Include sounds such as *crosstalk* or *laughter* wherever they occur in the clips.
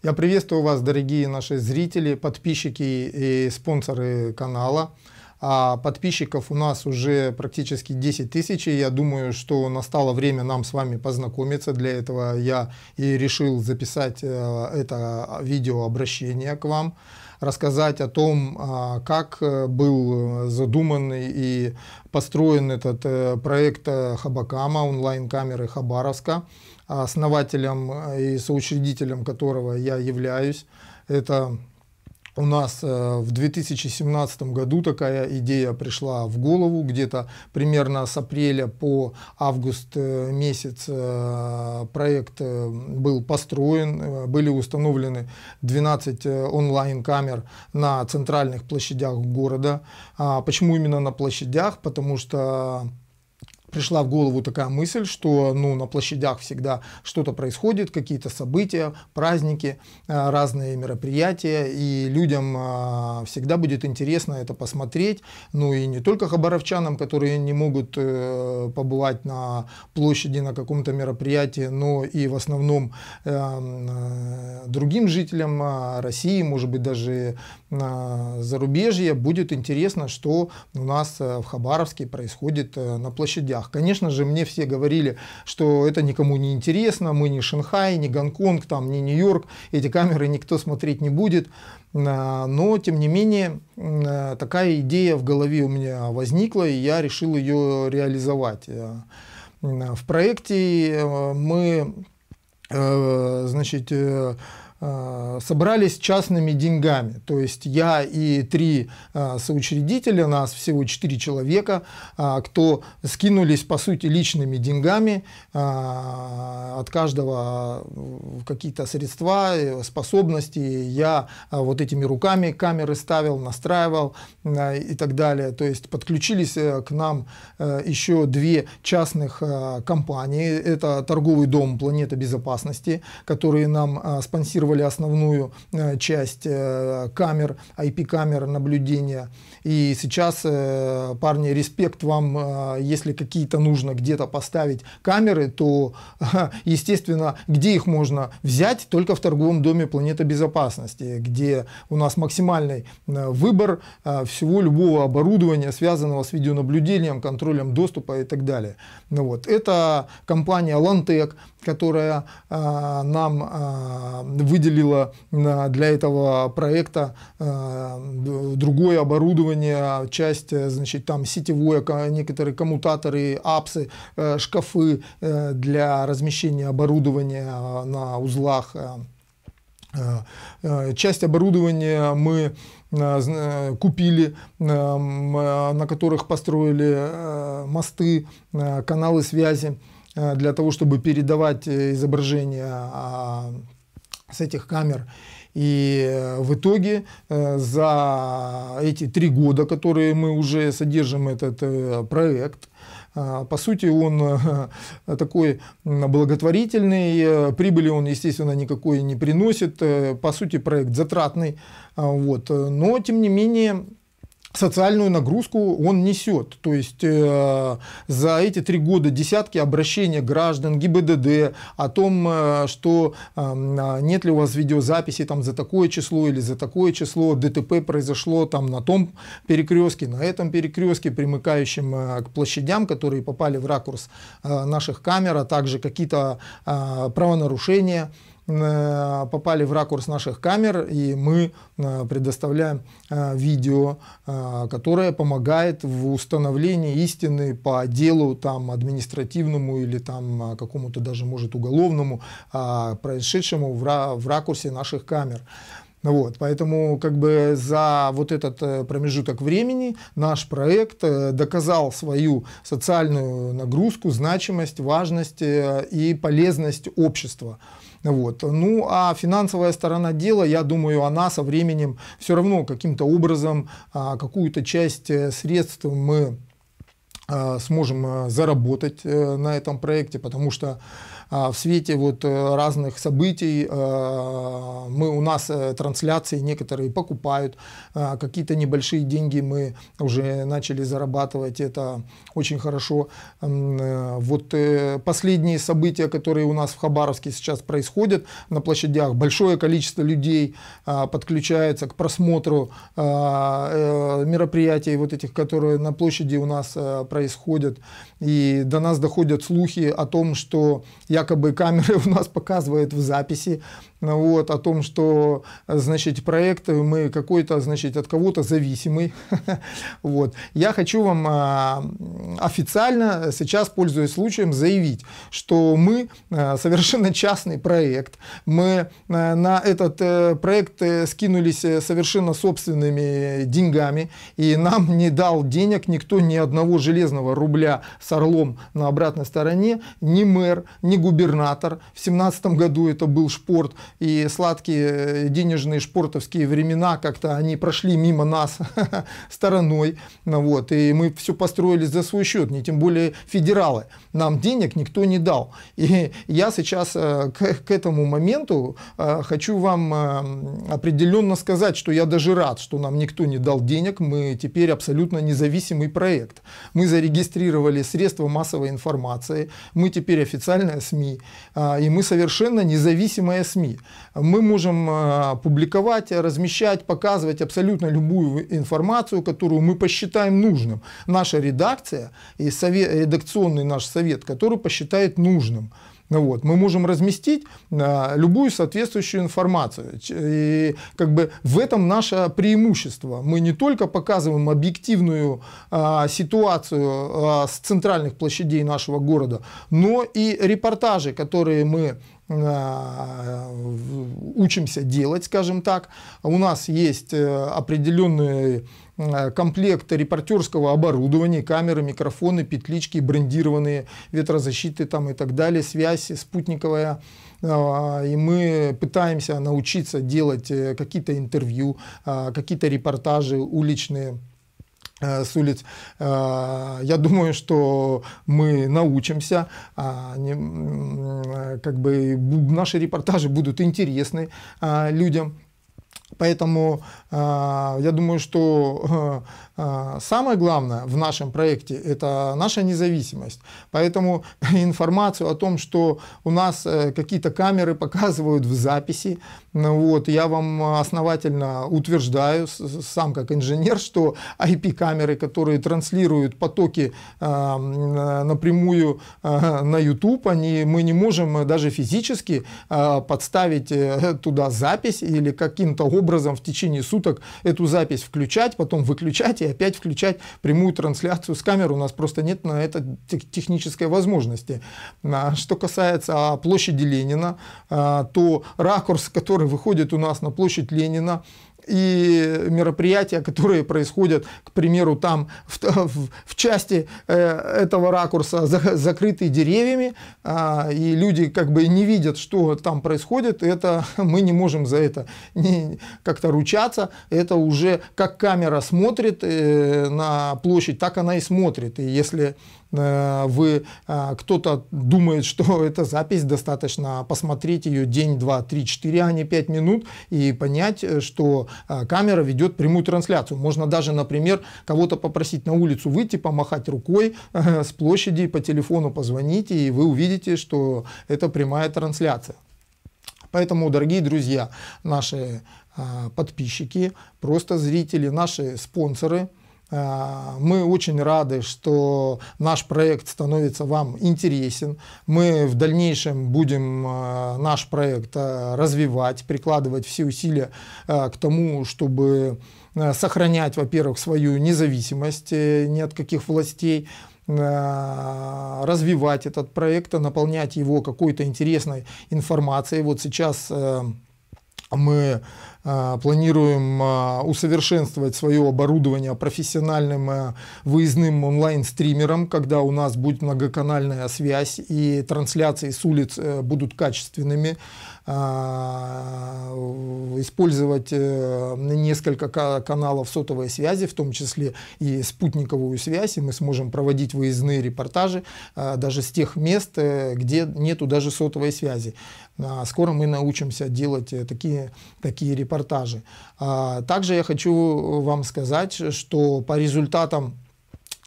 Я приветствую вас, дорогие наши зрители, подписчики и спонсоры канала. А подписчиков у нас уже практически 10 тысяч, и я думаю, что настало время нам с вами познакомиться. Для этого я и решил записать э, это видеообращение к вам рассказать о том, э, как э, был задуман и построен этот проект Хабакама, онлайн-камеры Хабаровска основателем э, и соучредителем которого я являюсь. Это у нас э, в 2017 году такая идея пришла в голову, где-то примерно с апреля по август э, месяц проект был построен, были установлены 12 онлайн-камер на центральных площадях города. А почему именно на площадях? Потому что пришла в голову такая мысль, что ну, на площадях всегда что-то происходит, какие-то события, праздники, э, разные мероприятия, и людям э, всегда будет интересно это посмотреть, ну и не только хабаровчанам, которые не могут э, побывать на площади, на каком-то мероприятии, но и в основном другим жителям России, может быть, даже зарубежья будет интересно, что у нас в Хабаровске происходит на площадях странах. Конечно же, мне все говорили, что это никому не интересно, мы не Шанхай, не Гонконг, там, не Нью-Йорк, эти камеры никто смотреть не будет. А, но, тем не менее, а, такая идея в голове у меня возникла, и я решил ее реализовать. А, в проекте э, мы э, значит, э, Э, собрались частными деньгами. То есть я и три э, соучредителя, нас всего четыре человека, э, кто скинулись, по сути, личными деньгами, от каждого какие-то средства, способности. Я вот этими руками камеры ставил, настраивал и так далее. То есть подключились к нам еще две частных компании. Это торговый дом «Планета безопасности», которые нам спонсировали вырвали основную э, часть э, камер, IP-камер наблюдения. И сейчас, э, парни, респект вам, если какие-то нужно где-то поставить камеры, то, *laughs* естественно, где их можно взять? Только в торговом доме «Планета безопасности», где у нас максимальный выбор всего любого оборудования, связанного с видеонаблюдением, контролем доступа и так далее. Ну вот. Это компания «Лантек», которая нам выделила выделила э, для этого проекта э, другое оборудование, часть, э, значит, там сетевое, некоторые коммутаторы, апсы, шкафы для размещения оборудования на узлах. Часть оборудования мы купили, на которых построили мосты, каналы связи для того, чтобы передавать изображения а, с этих камер. И э, в итоге э, за эти три года, которые мы уже содержим этот э, проект, по сути, он такой благотворительный, прибыли он, естественно, никакой не приносит, по сути, проект затратный, вот. но, тем не менее, социальную нагрузку он несет. То есть э, за эти три года десятки обращений граждан, ГИБДД о том, э, что э, нет ли у вас видеозаписи там, за такое число или за такое число, ДТП произошло там, на том перекрестке, на этом перекрестке, примыкающем э, к площадям, которые попали в ракурс э, наших камер, а также какие-то э, правонарушения Э, попали в ракурс наших камер, и мы э, предоставляем э, видео, которое помогает в установлении истины по делу там, административному или там, какому-то даже, может, уголовному, происшедшему в ракурсе наших камер. Ну вот, поэтому как бы за вот этот э, промежуток времени наш проект э, доказал свою социальную нагрузку, значимость, важность э, и полезность общества. Вот. Ну, а финансовая сторона дела, я думаю, она со временем все равно каким-то образом а, какую-то часть средств мы а, сможем заработать на этом проекте, потому что а, в свете вот э, разных событий э, мы, у нас э, трансляции некоторые покупают, а, какие-то небольшие деньги мы уже начали зарабатывать, это очень хорошо. Вот последние события, которые у нас в Хабаровске сейчас происходят на площадях, большое количество людей а, подключается к просмотру мероприятий вот этих, которые на площади у нас происходят, и до нас доходят слухи о том, что я якобы камеры *laughs* у нас показывают в записи, вот, о том, что, значит, проект мы какой-то, значит, от кого-то зависимый, *laughs* вот. Я хочу вам а, официально сейчас, пользуясь случаем, заявить, что мы а, совершенно частный проект, мы а, на этот э, проект э, скинулись э, совершенно собственными деньгами, и нам не дал денег никто ни одного железного рубля с Орлом на обратной стороне, ни мэр, ни губернатор, губернатор. В семнадцатом году это был Шпорт, и сладкие э, денежные шпортовские времена как-то они прошли мимо нас *laughs* стороной, ну вот, и мы все построили за свой счет, не тем более федералы. Нам денег никто не дал. И я сейчас э, к, к этому моменту э, хочу вам определенно сказать, что я даже рад, что нам никто не дал денег, мы теперь абсолютно независимый проект. Мы зарегистрировали средства массовой информации, мы теперь официальная СМИ СМИ, а, и мы совершенно независимая СМИ. Мы можем а, публиковать, размещать, показывать абсолютно любую информацию, которую мы посчитаем нужным. Наша редакция и совет, редакционный наш совет, который посчитает нужным. Ну вот, мы можем разместить а, любую соответствующую информацию. И как бы в этом наше преимущество. Мы не только показываем объективную а, ситуацию а, с центральных площадей нашего города, но и репортажи, которые мы Э, учимся делать, скажем так. У нас есть э, определенные э, комплект репортерского оборудования, камеры, микрофоны, петлички, брендированные ветрозащиты там и так далее, связь спутниковая. И мы пытаемся научиться делать какие-то интервью, какие-то репортажи уличные. Э, сулить. Э, я думаю, что мы научимся, а, э, как бы наши репортажи будут интересны а, людям, Поэтому а, я думаю, что *laughs* а, а, самое главное в нашем проекте – это наша независимость. Поэтому *laughs* информацию о том, что у нас э, какие-то камеры показывают в записи, ну вот, я вам основательно утверждаю, сам как инженер, что IP-камеры, которые транслируют потоки э, напрямую *laughs* на YouTube, они, мы не можем даже физически подставить э, туда запись или каким-то образом образом в течение суток эту запись включать, потом выключать и опять включать прямую трансляцию с камеры. У нас просто нет на это технической возможности. А что касается а, площади Ленина, а, то ракурс, который выходит у нас на площадь Ленина, и мероприятия, которые происходят, к примеру, там в, в, в части э, этого ракурса за, закрыты деревьями, а, и люди как бы не видят, что там происходит, это *laughs* мы не можем за это как-то ручаться, это уже как камера смотрит э, на площадь, так она и смотрит, и если Э, вы э, кто-то думает, что *laughs* эта запись достаточно посмотреть ее день, два, три, четыре, а не пять минут и понять, э, что камера ведет прямую трансляцию. Можно даже, например, кого-то попросить на улицу выйти, помахать рукой с площади, по телефону позвонить, и вы увидите, что это прямая трансляция. Поэтому, дорогие друзья, наши подписчики, просто зрители, наши спонсоры – Э, мы очень рады, что наш проект становится вам интересен. Мы в дальнейшем будем э, наш проект э, развивать, прикладывать все усилия к тому, чтобы сохранять, во-первых, свою независимость ни от каких властей, развивать этот проект, наполнять его какой-то интересной информацией. Вот сейчас а мы э, планируем э, усовершенствовать свое оборудование профессиональным э, выездным онлайн-стримером, когда у нас будет многоканальная связь и трансляции с улиц будут качественными. А, использовать э, несколько каналов сотовой связи, в том числе и спутниковую связь, и мы сможем проводить выездные репортажи а, даже с тех мест, э, где нету даже сотовой связи. А, скоро мы научимся делать э, такие, такие репортажи. Также я хочу вам сказать, что по результатам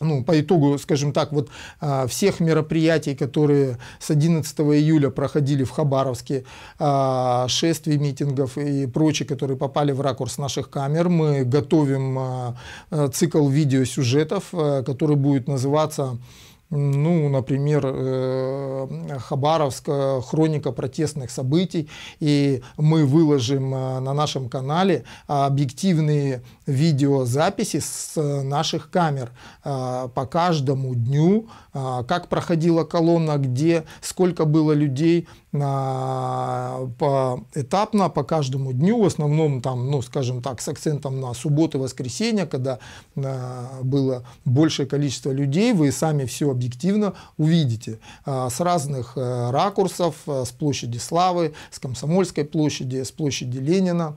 ну, по итогу, скажем так, вот а, всех мероприятий, которые с 11 июля проходили в Хабаровске, а, шествий, митингов и прочие, которые попали в ракурс наших камер, мы готовим а, цикл видеосюжетов, который будет называться ну, например, э, Хабаровск, э, хроника протестных событий, и мы выложим э, на нашем канале объективные видеозаписи с наших камер по каждому дню, как проходила колонна, где, сколько было людей, поэтапно по каждому дню, в основном там, ну, скажем так, с акцентом на субботы, воскресенье, когда было большее количество людей, вы сами все объективно увидите э, с разных э, ракурсов, э, с площади Славы, с Комсомольской площади, с площади Ленина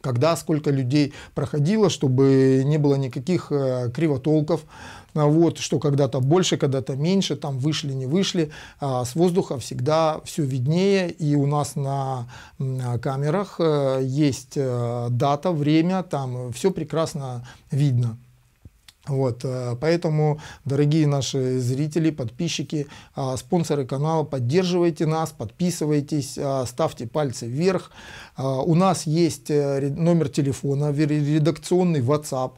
когда сколько людей проходило, чтобы не было никаких кривотолков, а вот, что когда-то больше, когда-то меньше, там вышли, не вышли, а с воздуха всегда все виднее, и у нас на камерах есть дата, время, там все прекрасно видно. Вот, э, поэтому, дорогие наши зрители, подписчики, а, спонсоры канала, поддерживайте нас, подписывайтесь, а, ставьте пальцы вверх. А, у нас есть э, номер телефона, редакционный WhatsApp.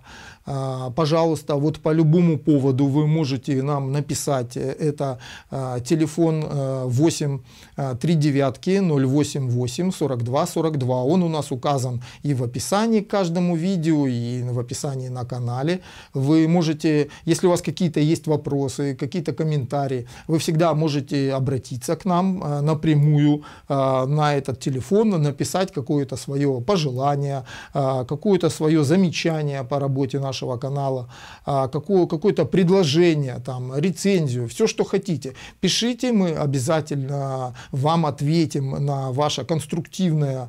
А, пожалуйста, вот по любому поводу вы можете нам написать. Э, это а, телефон 8 э, 3 а, девятки 088 42 42. Он у нас указан и в описании к каждому видео, и в описании на канале. Вы можете, если у вас какие-то есть вопросы, какие-то комментарии, вы всегда можете обратиться к нам э, напрямую на этот телефон, написать какое-то свое пожелание, какое-то свое замечание по работе нашей нашего канала, а, какое-то предложение, там, рецензию, все, что хотите. Пишите, мы обязательно вам ответим на ваше конструктивное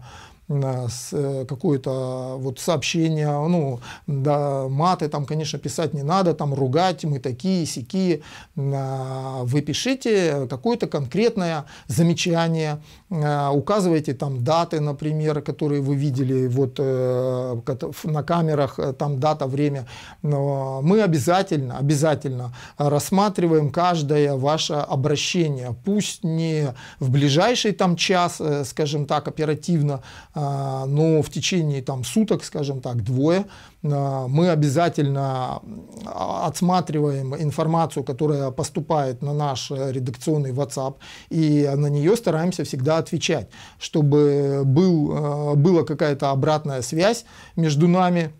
Э, какое-то вот сообщение, ну, да, маты там, конечно, писать не надо, там, ругать, мы такие, сякие. А, вы пишите какое-то конкретное замечание, а, указывайте там даты, например, которые вы видели вот э, на камерах, э, там дата, время. Но мы обязательно, обязательно рассматриваем каждое ваше обращение, пусть не в ближайший там час, скажем так, оперативно, а, а, но в течение там, суток, скажем так, двое, а, мы обязательно а, отсматриваем информацию, которая поступает на наш э, редакционный WhatsApp, и на нее стараемся всегда отвечать, чтобы был, э, была какая-то обратная связь между нами,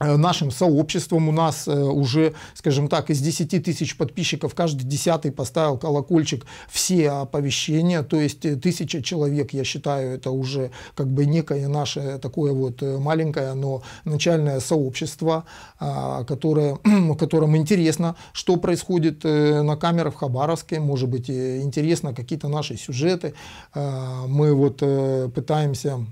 Э, нашим сообществом. У нас э, уже, скажем так, из 10 тысяч подписчиков каждый десятый поставил колокольчик все оповещения, то есть э, тысяча человек, я считаю, это уже как бы некое наше такое вот маленькое, но начальное сообщество, а, которое, *clears throat* которым интересно, что происходит на камерах в Хабаровске, может быть, интересно какие-то наши сюжеты. А, мы вот пытаемся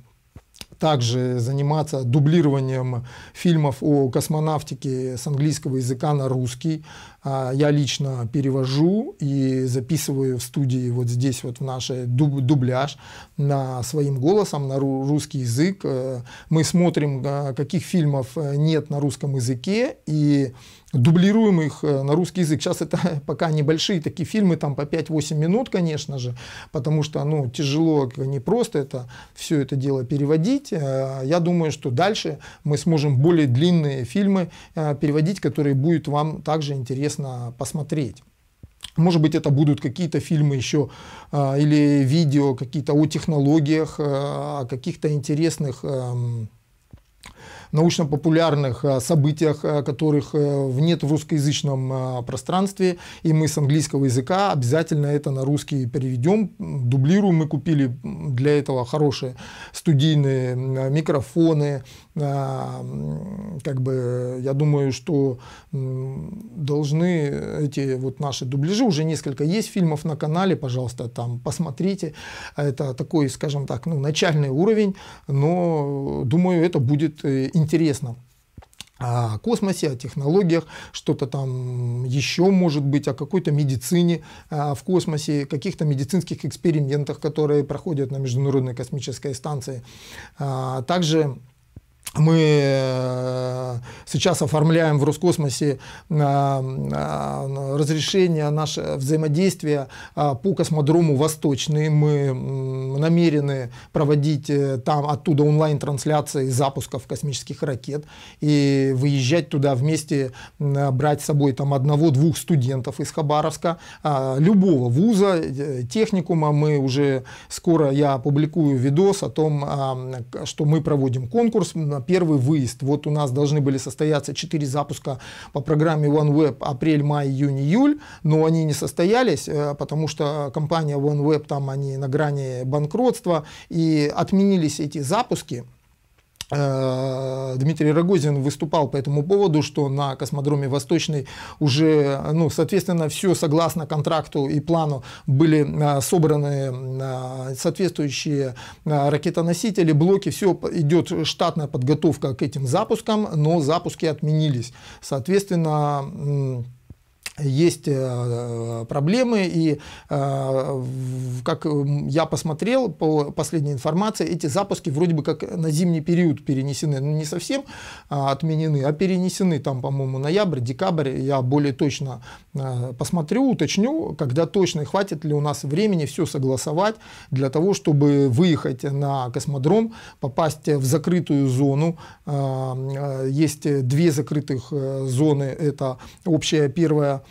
также заниматься дублированием фильмов о космонавтике с английского языка на русский. А, я лично перевожу и записываю в студии вот здесь вот в нашей дуб, дубляж на своим голосом на русский язык. Э, мы смотрим, э, каких фильмов э, нет на русском языке и дублируем их э, на русский язык. Сейчас это *laughs* пока небольшие такие фильмы, там по 5-8 минут, конечно же, потому что ну, тяжело не просто это, все это дело переводить. Э, я думаю, что дальше мы сможем более длинные фильмы э, переводить, которые будет вам также интересно посмотреть. Может быть, это будут какие-то фильмы еще или видео какие-то о технологиях, о каких-то интересных эм, научно-популярных э, событиях, э, которых э, нет в русскоязычном пространстве, и мы с английского языка обязательно это на русский переведем, дублируем. Мы купили для этого хорошие студийные микрофоны. Как бы, я думаю, что должны эти вот наши дубляжи, уже несколько есть фильмов на канале, пожалуйста, там посмотрите. Это такой, скажем так, ну, начальный уровень, но думаю, это будет интересно Интересно, о космосе, о технологиях, что-то там еще может быть, о какой-то медицине э, в космосе, каких-то медицинских экспериментах, которые проходят на Международной космической станции. А, также мы э, сейчас оформляем в Роскосмосе э, э, разрешение наше взаимодействие по космодрому Восточный. Мы намерены проводить там оттуда онлайн-трансляции запусков космических ракет и выезжать туда вместе, брать с собой там одного-двух студентов из Хабаровска, любого вуза, техникума. Мы уже скоро я опубликую видос о том, что мы проводим конкурс первый выезд. Вот у нас должны были состояться 4 запуска по программе OneWeb апрель, май, июнь, июль, но они не состоялись, э, потому что компания OneWeb там они на грани банкротства, и отменились эти запуски. Э, Дмитрий Рогозин выступал по этому поводу, что на космодроме Восточный уже, ну, соответственно, все согласно контракту и плану были э, собраны э, соответствующие ракетоносители, блоки, все идет штатная подготовка к этим запускам, но запуски отменились. Соответственно, есть э, проблемы, и э, как э, я посмотрел по последней информации, эти запуски вроде бы как на зимний период перенесены, ну не совсем а, отменены, а перенесены там, по-моему, ноябрь, декабрь, я более точно посмотрю, уточню, когда точно, хватит ли у нас времени все согласовать для того, чтобы выехать на космодром, попасть в закрытую зону, есть две закрытых зоны, это общая первая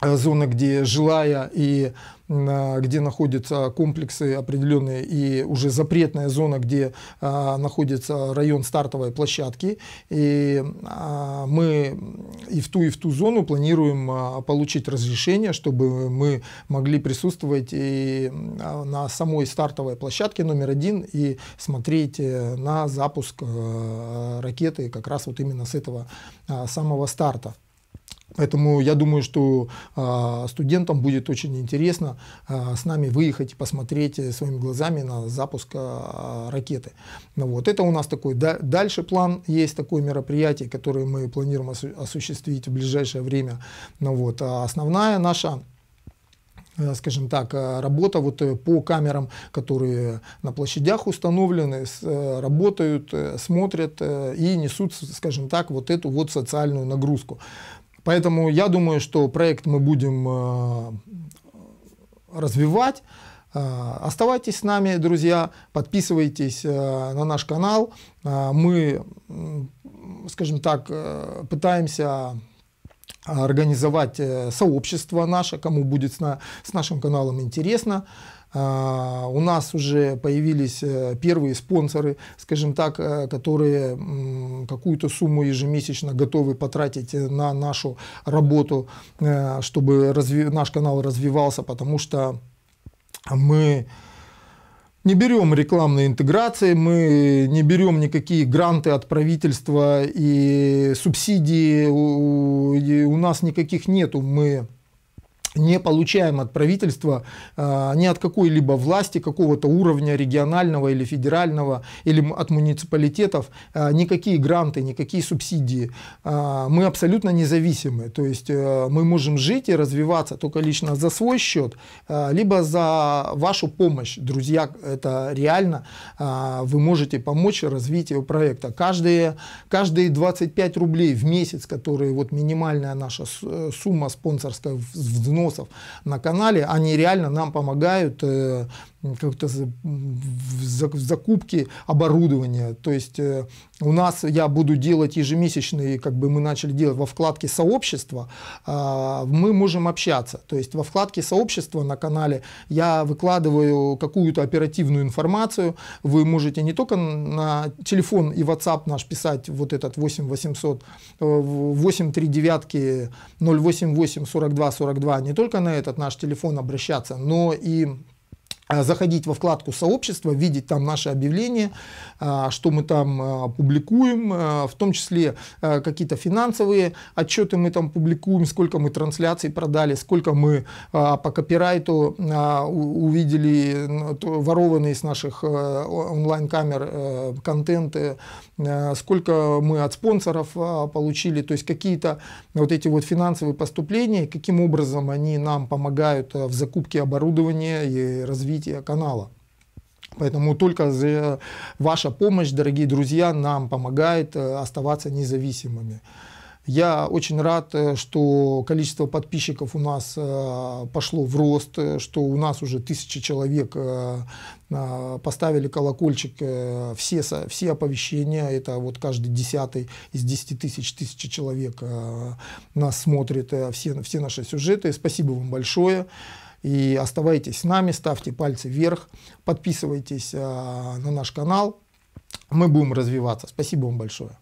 Э, зоны, где жилая и э, где находятся комплексы определенные и уже запретная зона, где а, находится район стартовой площадки. И а, мы и в ту, и в ту зону планируем а, получить разрешение, чтобы мы могли присутствовать и на самой стартовой площадке номер один и смотреть на запуск ракеты как раз вот именно с этого самого старта. Поэтому я думаю, что а, студентам будет очень интересно а, с нами выехать и посмотреть э, своими глазами на запуск а, ракеты. Ну, вот. Это у нас такой дальше план есть такое мероприятие, которое мы планируем осуществить в ближайшее время. Ну, вот. А основная наша э, скажем так, э, работа вот по камерам, которые на площадях установлены, работают, смотрят и несут, скажем так, вот эту вот социальную нагрузку. Поэтому я думаю, что проект мы будем э, развивать. Э, оставайтесь с нами, друзья, подписывайтесь э, на наш канал. Мы, скажем так, пытаемся организовать сообщество наше, кому будет с нашим каналом интересно. А, у нас уже появились э, первые спонсоры, скажем так, э, которые какую-то сумму ежемесячно готовы потратить э, на нашу работу, чтобы наш канал развивался, потому что мы не берем рекламные интеграции, мы не берем никакие гранты от правительства и субсидии, у, у нас никаких нету, мы не получаем от правительства э, ни от какой-либо власти какого-то уровня регионального или федерального или от муниципалитетов а, никакие гранты, никакие субсидии. А, мы абсолютно независимы, то есть э, мы можем жить и развиваться только лично за свой счет, либо за вашу помощь. Друзья, это реально, вы можете помочь развитию проекта. Каждые, каждые 25 рублей в месяц, которые вот минимальная наша э, сумма спонсорская взнос взносов на канале, они реально нам помогают э, как-то в закупке оборудования. То есть э, у нас я буду делать ежемесячные, как бы мы начали делать во вкладке сообщества, мы можем общаться. То есть во вкладке сообщества на канале я выкладываю какую-то оперативную информацию. Вы можете не только на телефон и WhatsApp наш писать вот этот 8 800 839 088 42 42 не только на этот наш телефон обращаться, но и а, заходить во вкладку сообщества, видеть там наши объявления, а, что мы там а, публикуем, в том числе какие-то финансовые отчеты мы там публикуем, сколько мы трансляций продали, сколько мы по копирайту увидели ну, ворованные из наших онлайн-камер контенты, сколько мы от спонсоров получили, то есть какие-то вот эти вот финансовые поступления, каким образом они нам помогают в закупке оборудования и развитии развития канала. Поэтому только ваша помощь, дорогие друзья, нам помогает э, оставаться независимыми. Я очень рад, э, что количество подписчиков у нас э, пошло в рост, что у нас уже тысячи человек поставили колокольчик, все, все оповещения, это вот каждый десятый из 10 тысяч, тысячи человек нас смотрит, все, все наши сюжеты. Спасибо вам большое. И оставайтесь с нами, ставьте пальцы вверх, подписывайтесь э, на наш канал. Мы будем развиваться. Спасибо вам большое.